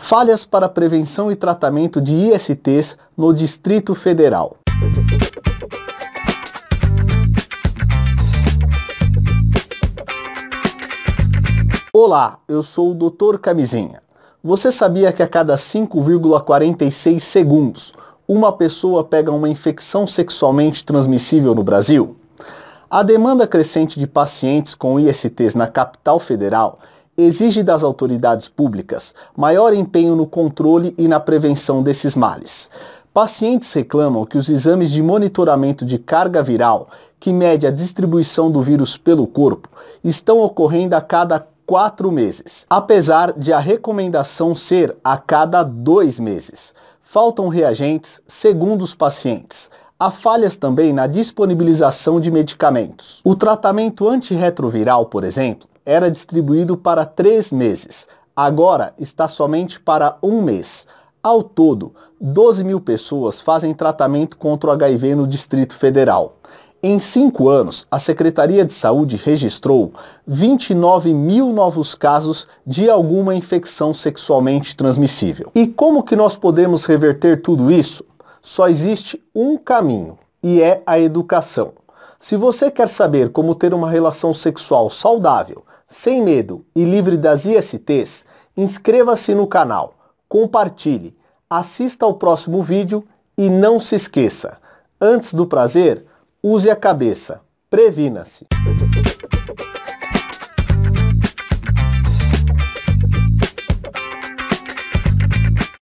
Falhas para prevenção e tratamento de ISTs no Distrito Federal. Olá, eu sou o Dr. Camisinha. Você sabia que a cada 5,46 segundos uma pessoa pega uma infecção sexualmente transmissível no Brasil? A demanda crescente de pacientes com ISTs na capital federal exige das autoridades públicas maior empenho no controle e na prevenção desses males. Pacientes reclamam que os exames de monitoramento de carga viral, que mede a distribuição do vírus pelo corpo, estão ocorrendo a cada quatro meses, apesar de a recomendação ser a cada dois meses. Faltam reagentes, segundo os pacientes. Há falhas também na disponibilização de medicamentos. O tratamento antirretroviral, por exemplo, era distribuído para três meses. Agora está somente para um mês. Ao todo, 12 mil pessoas fazem tratamento contra o HIV no Distrito Federal. Em cinco anos, a Secretaria de Saúde registrou 29 mil novos casos de alguma infecção sexualmente transmissível. E como que nós podemos reverter tudo isso? Só existe um caminho, e é a educação. Se você quer saber como ter uma relação sexual saudável sem medo e livre das ISTs, inscreva-se no canal, compartilhe, assista ao próximo vídeo e não se esqueça, antes do prazer, use a cabeça, previna-se.